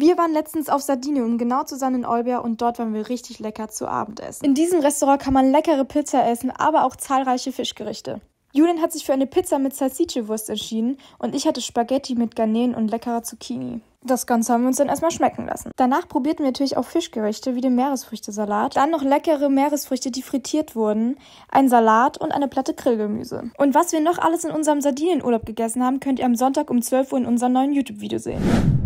Wir waren letztens auf Sardinien, um genau zu sein in Olbia, und dort waren wir richtig lecker zu Abendessen. In diesem Restaurant kann man leckere Pizza essen, aber auch zahlreiche Fischgerichte. Julian hat sich für eine Pizza mit Salsicewurst entschieden und ich hatte Spaghetti mit Garnelen und leckerer Zucchini. Das Ganze haben wir uns dann erstmal schmecken lassen. Danach probierten wir natürlich auch Fischgerichte wie den Meeresfrüchtesalat, dann noch leckere Meeresfrüchte, die frittiert wurden, einen Salat und eine Platte Grillgemüse. Und was wir noch alles in unserem Sardinienurlaub gegessen haben, könnt ihr am Sonntag um 12 Uhr in unserem neuen YouTube-Video sehen.